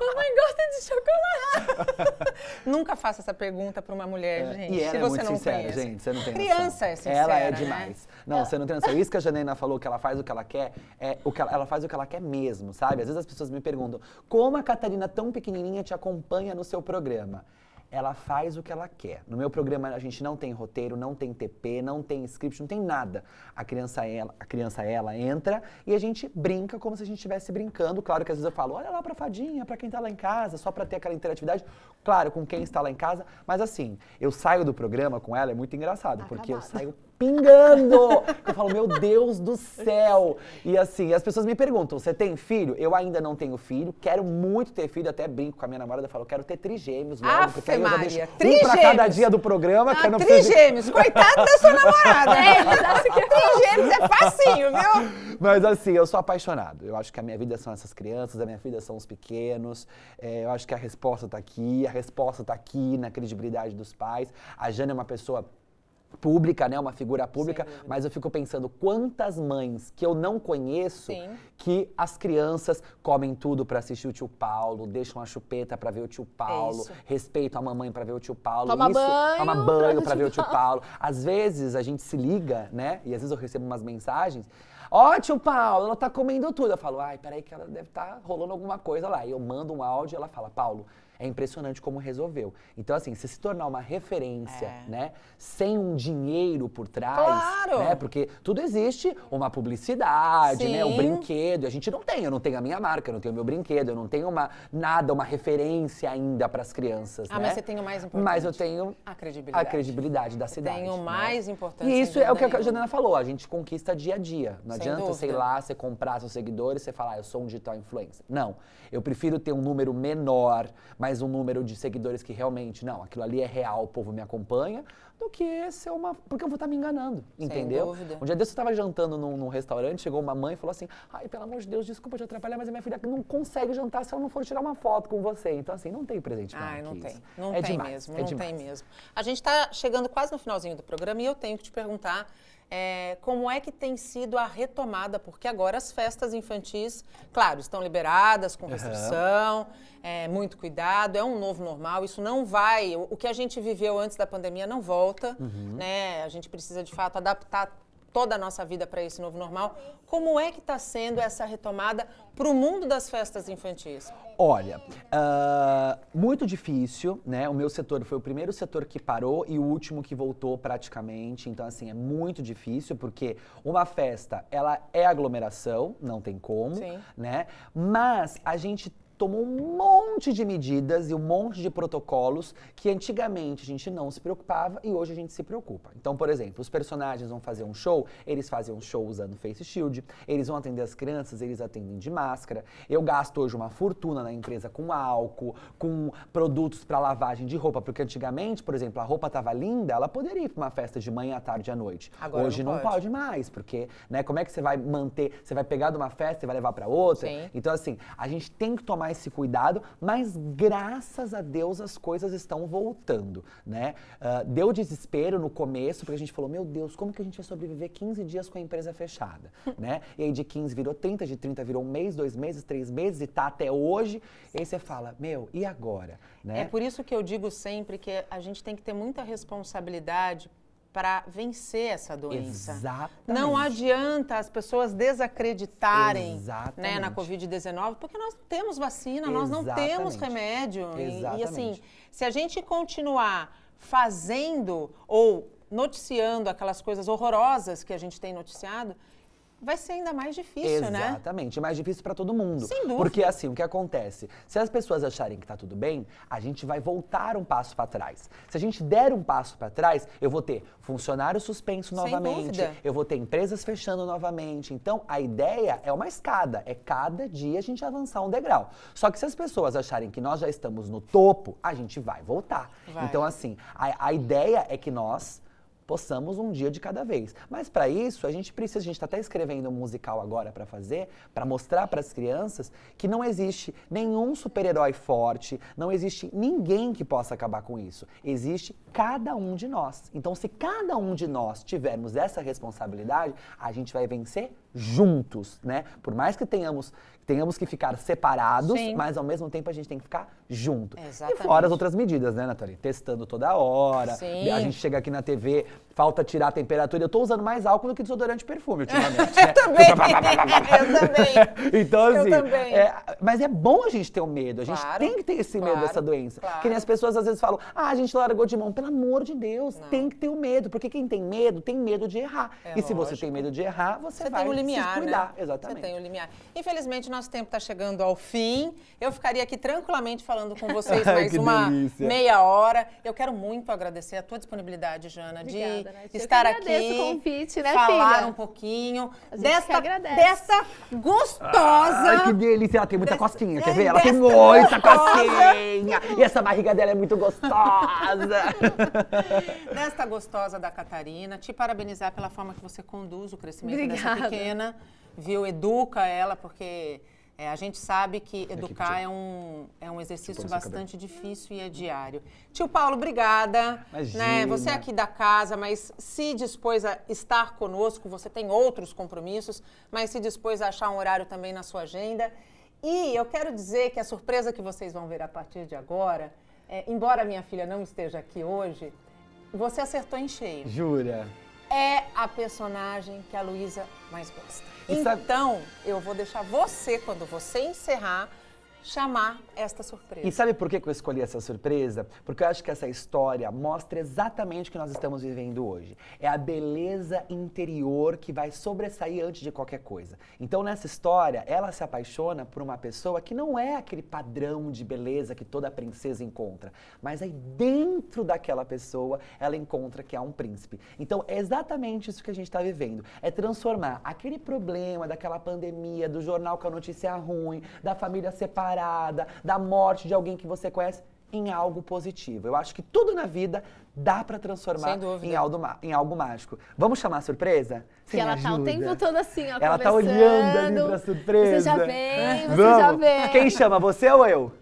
mamãe gosta de
chocolate. Nunca faça essa pergunta para uma mulher, é. gente. E ela é muito sincera, conhece. gente.
Você não tem Criança noção. É, é sincera. Né? Ela é demais. Né? Não, você não tem noção. Isso que a Janaina falou, que ela faz o que ela quer, é o que ela, ela, faz o que ela quer mesmo, sabe? Às vezes as pessoas me perguntam como a Catarina, tão pequenininha, te acompanha no seu programa ela faz o que ela quer. No meu programa a gente não tem roteiro, não tem TP, não tem script, não tem nada. A criança ela, a criança ela entra e a gente brinca como se a gente estivesse brincando. Claro que às vezes eu falo, olha lá para fadinha, para quem está lá em casa, só para ter aquela interatividade. Claro, com quem está lá em casa, mas assim, eu saio do programa com ela é muito engraçado, Acabado. Tá porque eu saio pingando. Eu falo, meu Deus do céu. E assim, as pessoas me perguntam, você tem filho? Eu ainda não tenho filho, quero muito ter filho, até brinco com a minha namorada, eu falo, quero ter trigêmeos logo, Afe porque aí eu já deixo um pra cada dia do programa. Ah, que eu ah, não trigêmeos, preciso... coitado da sua namorada. é,
que é trigêmeos é facinho, viu?
Mas assim, eu sou apaixonado. Eu acho que a minha vida são essas crianças, a minha vida são os pequenos. É, eu acho que a resposta tá aqui, a resposta tá aqui na credibilidade dos pais. A Jana é uma pessoa pública, né? Uma figura pública, mas eu fico pensando quantas mães que eu não conheço Sim. que as crianças comem tudo para assistir o tio Paulo, deixam a chupeta para ver o tio Paulo, é respeitam a mamãe para ver o tio Paulo, toma isso, banho, toma banho para ver o tio Paulo. Às vezes a gente se liga, né? E às vezes eu recebo umas mensagens Ó, oh, tio Paulo, ela tá comendo tudo. Eu falo, ai, peraí que ela deve estar tá rolando alguma coisa lá. E eu mando um áudio e ela fala, Paulo, é impressionante como resolveu. Então, assim, se se tornar uma referência, é. né? Sem um dinheiro por trás. Claro! Né, porque tudo existe, uma publicidade, né, Sim. né? Um brinquedo. A gente não tem, eu não tenho a minha marca, eu não tenho meu brinquedo, eu não tenho uma, nada, uma referência ainda para as crianças. Ah, né? mas você
tem o mais importante. Mas eu
tenho a credibilidade, a credibilidade da você cidade. Tenho o né?
mais importante. E isso é o que a Janaina
falou: a gente conquista dia a dia. Não sem adianta, dúvida. sei lá, você comprar seus seguidores e você falar, ah, eu sou um digital influencer. Não. Eu prefiro ter um número menor, mas um número de seguidores que realmente, não, aquilo ali é real, o povo me acompanha, do que ser uma. Porque eu vou estar tá me enganando, Sem entendeu? Dúvida. Um dia desse eu estava jantando num, num, restaurante, chegou uma mãe e falou assim: ai, pelo amor de Deus, desculpa te atrapalhar, mas a minha filha não consegue jantar se ela não for tirar uma foto com você. Então, assim, não tem presente pra Ai, não tem. Isso. Não é tem demais, mesmo, é não demais.
tem mesmo. A gente está chegando quase no finalzinho do programa e eu tenho que te perguntar é, como é que tem sido a retomada? Porque agora as festas infantis, claro, estão liberadas, com restrição, uhum. é, muito cuidado, é um novo normal, isso não vai. O, o que a gente viveu antes da pandemia não volta, uhum. né? A gente precisa de fato adaptar toda a nossa vida para esse novo normal. Como é que está sendo essa retomada para o mundo das festas infantis?
Olha, uh, muito difícil, né? O meu setor foi o primeiro setor que parou e o último que voltou praticamente. Então, assim, é muito difícil porque uma festa, ela é aglomeração, não tem como, Sim. né? Mas a gente tomou um monte de medidas e um monte de protocolos que antigamente a gente não se preocupava e hoje a gente se preocupa. Então, por exemplo, os personagens vão fazer um show, eles fazem um show usando face shield, eles vão atender as crianças, eles atendem de máscara. Eu gasto hoje uma fortuna na empresa com álcool, com produtos para lavagem de roupa, porque antigamente, por exemplo, a roupa tava linda, ela poderia ir para uma festa de manhã, à tarde, e à noite. Agora hoje não, não pode. pode. mais, porque, né, como é que você vai manter, você vai pegar de uma festa e vai levar para outra? Sim. Então assim, a gente tem que tomar tomar esse cuidado, mas graças a Deus as coisas estão voltando, né? Uh, deu desespero no começo, porque a gente falou, meu Deus, como que a gente vai sobreviver 15 dias com a empresa fechada, né? E aí de 15 virou 30, de 30 virou um mês, dois meses, três meses e tá até hoje. E aí você fala, meu, e agora? É né? É por isso que eu digo
sempre que a gente tem que ter muita responsabilidade para vencer essa doença. Exatamente. Não adianta as pessoas desacreditarem né, na Covid-19, porque nós não temos vacina, Exatamente. nós não temos remédio. E, e assim, se a gente continuar fazendo ou noticiando aquelas coisas horrorosas que a gente tem noticiado, vai ser ainda mais difícil, Exatamente, né?
Exatamente, mais difícil para todo mundo. Sem dúvida. Porque assim, o que acontece? Se as pessoas acharem que tá tudo bem, a gente vai voltar um passo para trás. Se a gente der um passo para trás, eu vou ter funcionário suspenso novamente, eu vou ter empresas fechando novamente. Então, a ideia é uma escada, é cada dia a gente avançar um degrau. Só que se as pessoas acharem que nós já estamos no topo, a gente vai voltar. Vai. Então, assim, a, a ideia é que nós possamos um dia de cada vez. Mas para isso, a gente precisa, a gente está até escrevendo um musical agora para fazer, para mostrar para as crianças que não existe nenhum super-herói forte, não existe ninguém que possa acabar com isso. Existe cada um de nós. Então, se cada um de nós tivermos essa responsabilidade, a gente vai vencer juntos, né? Por mais que tenhamos tenhamos que ficar separados, Sim. mas ao mesmo tempo a gente tem que ficar junto. Exatamente. E fora as outras medidas, né, Natália? Testando toda hora. Sim. A gente chega aqui na TV, falta tirar a temperatura. Eu tô usando mais álcool do que desodorante e perfume ultimamente. Né?
eu, também. eu
também! Então, assim. Eu também. É, mas é bom a gente ter o um medo. A gente claro, tem que ter esse claro, medo dessa doença. Claro. Que nem as pessoas às vezes falam, ah, a gente largou de mão. Pelo amor de Deus, Não. tem que ter o um medo. Porque quem tem medo, tem medo de errar. É e lógico. se você tem medo de errar, você, você vai tem o limiar, se né? cuidar. Né? Exatamente.
Você tem o limiar. Infelizmente, nosso tempo está chegando ao fim. Eu ficaria aqui tranquilamente falando com vocês mais uma delícia. meia hora. Eu quero muito agradecer a tua disponibilidade, Jana, Obrigada. de estar aqui. convite, né, falar filha? um pouquinho desta, desta gostosa. Ai, que
delícia! Ela tem muita desta, costinha, é quer ver? Ela tem muita costinha! e essa barriga dela é muito gostosa!
desta gostosa da Catarina, te parabenizar pela forma que você conduz o crescimento Obrigada. dessa pequena, viu? Educa ela, porque é, a gente sabe que educar é um, é um exercício bastante difícil e é diário. Tio Paulo, obrigada. Imagina. Né? Você é aqui da casa, mas se dispôs a estar conosco, você tem outros compromissos, mas se dispôs a achar um horário também na sua agenda. E eu quero dizer que a surpresa que vocês vão ver a partir de agora, é, embora minha filha não esteja aqui hoje, você acertou em cheio. Jura? é a personagem que a Luísa mais gosta. Então, eu vou deixar você, quando você encerrar, chamar esta surpresa. E sabe
por que eu escolhi essa surpresa? Porque eu acho que essa história mostra exatamente o que nós estamos vivendo hoje. É a beleza interior que vai sobressair antes de qualquer coisa. Então, nessa história, ela se apaixona por uma pessoa que não é aquele padrão de beleza que toda princesa encontra, mas aí dentro daquela pessoa ela encontra que há um príncipe. Então, é exatamente isso que a gente está vivendo. É transformar aquele problema daquela pandemia, do jornal com a notícia ruim, da família separada, da morte de alguém que você conhece em algo positivo. Eu acho que tudo na vida dá para transformar em algo, em algo, mágico. Vamos chamar a surpresa? Você que ela ajuda. tá o tempo todo
assim, ó, Ela tá olhando ali pra surpresa. Você já vem, você vamos. já vem. Quem chama,
você ou eu?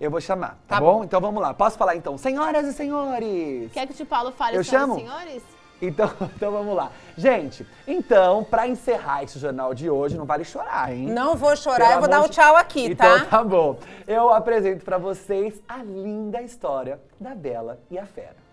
Eu vou chamar, tá, tá bom? bom? Então vamos lá. Posso falar então, senhoras e senhores? Quer
que o te Paulo fale eu senhoras chamo? e senhores?
Então, então vamos lá. Gente, então, para encerrar esse jornal de hoje, não vale chorar, hein? Não vou chorar, Pelo eu vou dar o um tchau aqui, tá? Então tá bom. Eu apresento para vocês a linda história da Bela e a Fera.